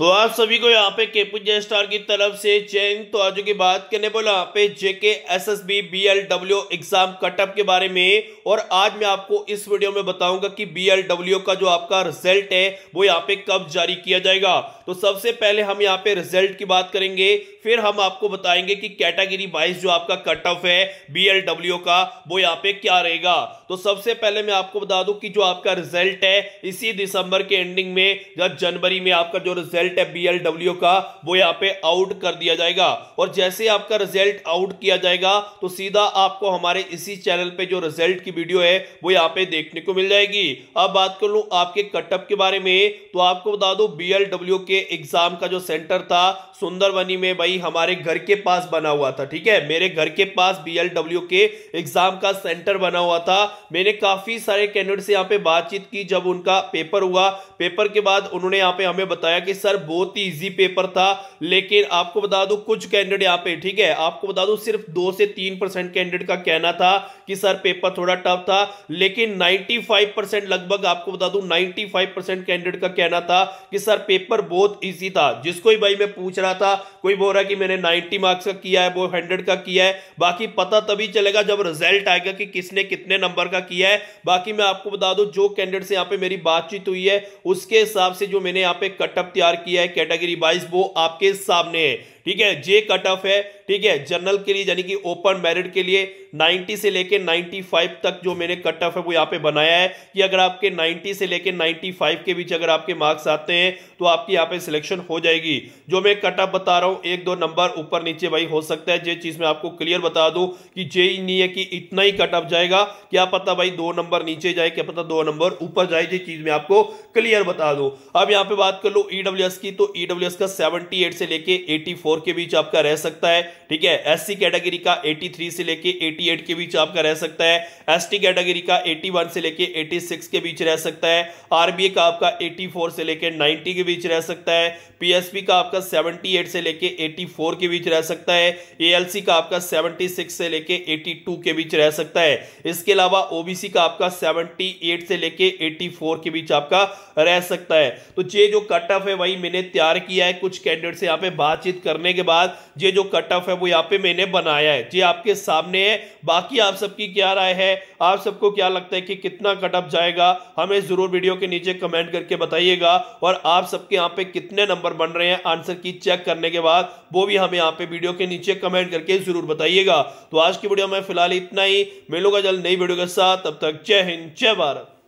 तो आप सभी को यहाँ पे केपुंजा स्टार की तरफ से चयन तो आज की बात करने बोला यहाँ पे JK S S B B L W exam cutoff के बारे में और आज मैं आपको इस वीडियो में बताऊंगा कि बी एल डब्ल्यू का जो आपका रिजल्ट है वो यहाँ पे कब जारी किया जाएगा तो सबसे पहले हम यहाँ पे रिजल्ट की बात करेंगे फिर हम आपको बताएंगे कि कैटेगरी वाइज जो आपका कट ऑफ है बी एल डब्ल्यू का वो यहाँ पे क्या रहेगा तो सबसे पहले मैं आपको बता दूं कि जो आपका रिजल्ट है इसी दिसंबर के एंडिंग में या जनवरी में आपका जो रिजल्ट रिजल्ट है बी का वो यहाँ पे आउट कर दिया जाएगा और जैसे आपका रिजल्ट आउट किया जाएगा तो सीधा आपको हमारे इसी चैनल पे जो रिजल्ट की वीडियो है वो यहाँ पे देखने को मिल जाएगी अब बात कर लू आपके कटअप के बारे में तो आपको बता दू बी के एग्जाम का जो सेंटर था सुंदरवनी में भाई हमारे घर के पास बना हुआ था ठीक है मेरे घर के पास बी के एग्जाम का सेंटर बना हुआ था मैंने काफी सारे कैंडिडेट से यहाँ पे बातचीत की जब उनका पेपर हुआ पेपर के बाद उन्होंने यहाँ पे हमें बताया कि सर बहुत ही इजी पेपर था लेकिन आपको बता दूं कुछ कैंडिडेट यहाँ पे ठीक है आपको बता दूं सिर्फ दो से तीन परसेंट कैंडिडेट का कहना था कि सर पेपर थोड़ा टफ था लेकिन 95 परसेंट लगभग आपको बता दूं 95 परसेंट कैंडिडेट का कहना था कि सर पेपर बहुत ईजी था जिसको ही भाई मैं पूछ रहा था कोई बोल रहा कि मैंने 90 मार्क्स का किया है वो हंड्रेड का किया है बाकी पता तभी चलेगा जब रिजल्ट आएगा कि किसने कितने नंबर का किया है बाकी मैं आपको बता दूं जो कैंडिडेट से यहाँ पे मेरी बातचीत हुई है उसके हिसाब से जो मैंने यहाँ पे कटअप तैयार किया है कैटेगरी वाइज वो आपके सामने है ठीक है जे कट ऑफ है ठीक है जनरल के लिए यानी कि ओपन मेरिट के लिए 90 से लेके 95 तक जो मैंने कट ऑफ है वो यहाँ पे बनाया है कि अगर आपके 90 से लेके 95 के बीच अगर आपके मार्क्स आते हैं तो आपकी यहाँ पे सिलेक्शन हो जाएगी जो मैं कट ऑफ बता रहा हूँ एक दो नंबर ऊपर नीचे भाई हो सकता है जे चीज़ मैं आपको क्लियर बता दूँ कि जे ही नहीं है कि इतना ही कट ऑफ जाएगा क्या पता भाई दो नंबर नीचे जाए क्या पता दो नंबर ऊपर जाए ये चीज़ मैं आपको क्लियर बता दूँ अब यहाँ पे बात कर लो ईडब्ल्यू e की तो ईडब्ल्यू e का सेवेंटी से लेके एटी 84 के बीच आपका रह सकता है ठीक है एससी कैटेगरी का 83 से लेके 88 के बीच आपका रह सकता है एसटी कैटेगरी का 81 से लेके 86 के बीच रह सकता है आरबीए का आपका 84 से लेके 90 के बीच रह सकता है पीएसपी का आपका 78 से लेके 84 के बीच रह सकता है एएलसी का आपका 76 से लेके 82 के बीच रह सकता है इसके अलावा ओबीसी का आपका 78 से लेके 84 के बीच आपका रह सकता है तो ये जो कट ऑफ है वही मैंने तैयार किया है कुछ कैंडिडेट से यहाँ पे बातचीत कर करने के बाद ये जो कट ऑफ है वो यहाँ पे मैंने बनाया है ये आपके सामने है बाकी आप सबकी क्या राय है आप सबको क्या लगता है कि कितना कट ऑफ जाएगा हमें ज़रूर वीडियो के नीचे कमेंट करके बताइएगा और आप सबके यहाँ पे कितने नंबर बन रहे हैं आंसर की चेक करने के बाद वो भी हमें यहाँ पे वीडियो के नीचे कमेंट करके ज़रूर बताइएगा तो आज की वीडियो में फिलहाल इतना ही मिलूंगा जल्द नई वीडियो के साथ तब तक जय हिंद जय भारत